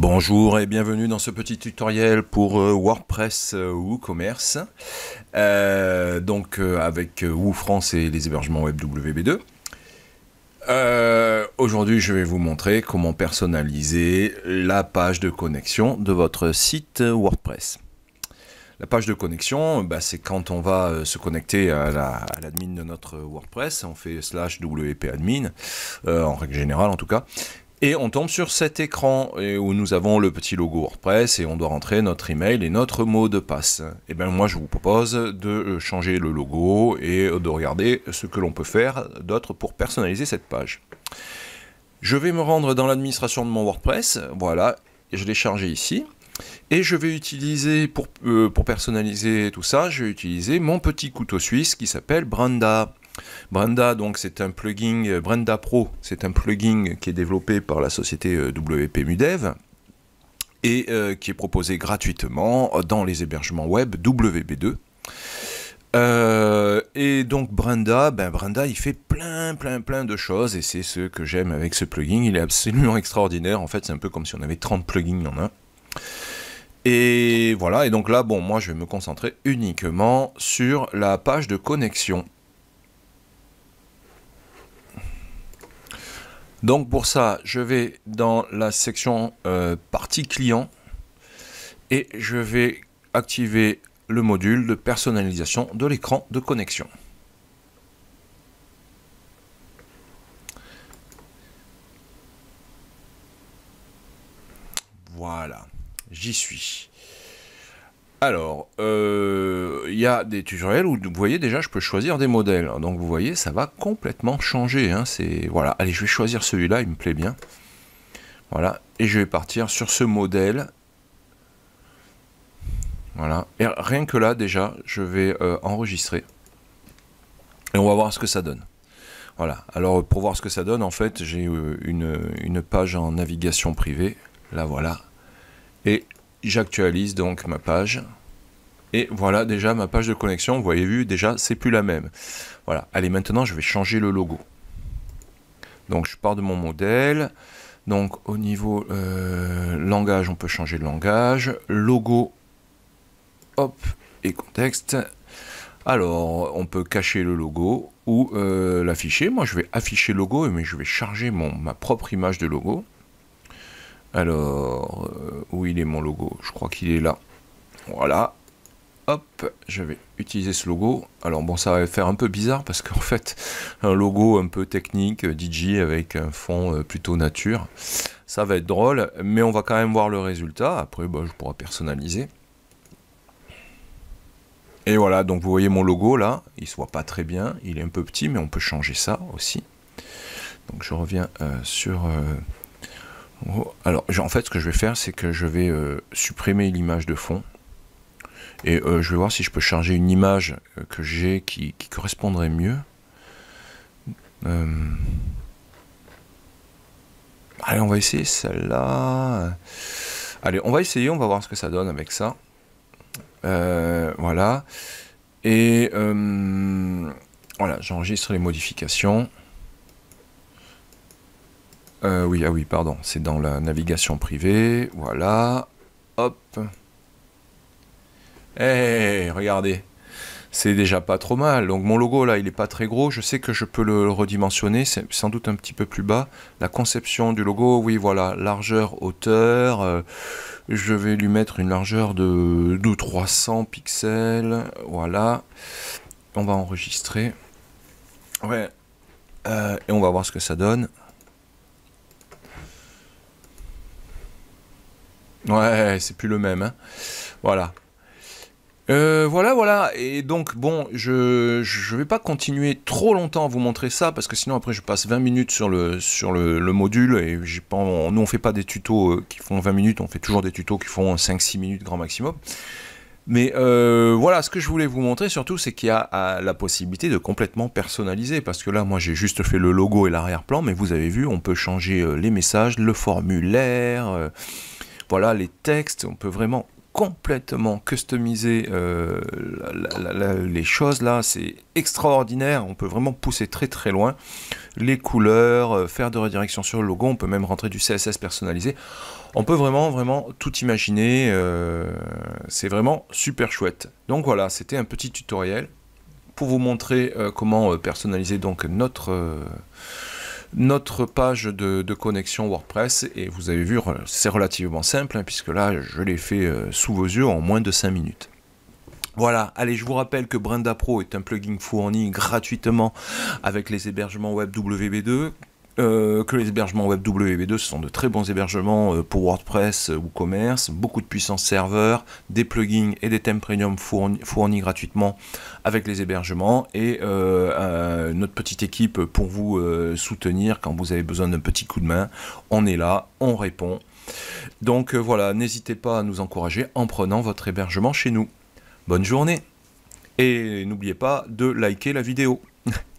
Bonjour et bienvenue dans ce petit tutoriel pour euh, WordPress euh, WooCommerce, euh, donc avec WooFrance et les hébergements web WB2. Aujourd'hui, je vais vous montrer comment personnaliser la page de connexion de votre site WordPress. La page de connexion, bah, c'est quand on va se connecter à l'admin de notre WordPress, on fait slash wp admin, en règle générale en tout cas, et on tombe sur cet écran où nous avons le petit logo WordPress et on doit rentrer notre email et notre mot de passe. Et eh bien moi je vous propose de euh, changer le logo et euh, de regarder ce que l'on peut faire d'autre pour personnaliser cette page. Je vais me rendre dans l'administration de mon WordPress, voilà, je l'ai chargé ici. Et je vais utiliser, pour, euh, pour personnaliser tout ça, je vais utiliser mon petit couteau suisse qui s'appelle Branda. Brenda, donc, c'est un plugin, euh, Brenda Pro, c'est un plugin qui est développé par la société euh, WP Mudev et euh, qui est proposé gratuitement dans les hébergements web WB2. et donc Brenda, ben Brenda, il fait plein, plein, plein de choses et c'est ce que j'aime avec ce plugin. Il est absolument extraordinaire. En fait, c'est un peu comme si on avait 30 plugins en un. Et voilà. Et donc là, bon, moi, je vais me concentrer uniquement sur la page de connexion. Donc pour ça, je vais dans la section euh, partie client et je vais activer le module de personnalisation de l'écran de connexion. Voilà, j'y suis. Alors, il euh, y a des tutoriels où vous voyez déjà, je peux choisir des modèles. Hein. Donc vous voyez, ça va complètement changer. Hein. c'est voilà. Allez, je vais choisir celui-là, il me plaît bien. Voilà, et je vais partir sur ce modèle. Voilà, et rien que là déjà, je vais euh, enregistrer. Et on va voir ce que ça donne. Voilà, alors pour voir ce que ça donne, en fait, j'ai euh, une, une page en navigation privée. Là, voilà. Et j'actualise donc ma page. Et voilà déjà ma page de connexion, vous voyez vu, déjà c'est plus la même. Voilà, allez maintenant je vais changer le logo. Donc je pars de mon modèle. Donc au niveau euh, langage, on peut changer le langage. Logo, hop, et contexte. Alors on peut cacher le logo ou euh, l'afficher. Moi je vais afficher logo, mais je vais charger mon, ma propre image de logo. Alors, euh, où il est mon logo Je crois qu'il est là. Voilà, hop, je vais utiliser ce logo. Alors bon, ça va faire un peu bizarre parce qu'en fait, un logo un peu technique, euh, DJ avec un fond euh, plutôt nature, ça va être drôle, mais on va quand même voir le résultat. Après, bah, je pourrai personnaliser. Et voilà, donc vous voyez mon logo là, il ne se voit pas très bien, il est un peu petit, mais on peut changer ça aussi. Donc je reviens euh, sur... alors en fait, ce que je vais faire, c'est que je vais supprimer l'image de fond et euh, je vais voir si je peux charger une image euh, que j'ai qui, correspondrait mieux. Euh, allez, on va essayer celle-là. Allez, on va essayer, on va voir ce que ça donne avec ça. voilà. Et voilà, j'enregistre les modifications. oui, ah oui, pardon, c'est dans la navigation privée. Voilà. Hop. Eh, eh, eh, regardez, c'est déjà pas trop mal. Donc mon logo là, il est pas très gros, je sais que je peux le redimensionner, c'est sans doute un petit peu plus bas. La conception du logo, oui voilà, largeur, hauteur, euh, je vais lui mettre une largeur de, de 300 pixels, voilà. On va enregistrer. Ouais. Euh, et on va voir ce que ça donne. Ouais, c'est plus le même. Hein. Voilà. Euh, voilà, voilà. Et donc, bon, je ne vais pas continuer trop longtemps à vous montrer ça, parce que sinon, après, je passe 20 minutes sur le, sur le, module, et j'ai pas, on, nous, on fait pas des tutos euh, qui font 20 minutes, on fait toujours des tutos qui font 5-6 minutes grand maximum. Mais euh, voilà, ce que je voulais vous montrer surtout, c'est qu'il y a la possibilité de complètement personnaliser. Parce que là, moi, j'ai juste fait le logo et l'arrière-plan, mais vous avez vu, on peut changer les messages, le formulaire, voilà, les textes, on peut vraiment complètement customiser euh, les choses là, c'est extraordinaire, on peut vraiment pousser très très loin les couleurs, euh, faire de redirection sur le logo, on peut même rentrer du CSS personnalisé, on peut vraiment vraiment tout imaginer, euh, c'est vraiment super chouette. Donc voilà, c'était un petit tutoriel pour vous montrer comment personnaliser donc notre notre page de, connexion WordPress. Et vous avez vu, c'est relativement simple, hein, puisque là, je l'ai fait euh, sous vos yeux en moins de 5 minutes. Voilà, allez, je vous rappelle que Brenda Pro est un plugin fourni gratuitement avec les hébergements web WB2 euh, que les hébergements web WB2 sont de très bons hébergements euh, pour WordPress euh, ou commerce, beaucoup de puissance serveur, des plugins et des thèmes premium fournis gratuitement avec les hébergements et notre petite équipe pour vous soutenir quand vous avez besoin d'un petit coup de main. On est là, on répond. Donc voilà, n'hésitez pas à nous encourager en prenant votre hébergement chez nous. Bonne journée et n'oubliez pas de liker la vidéo.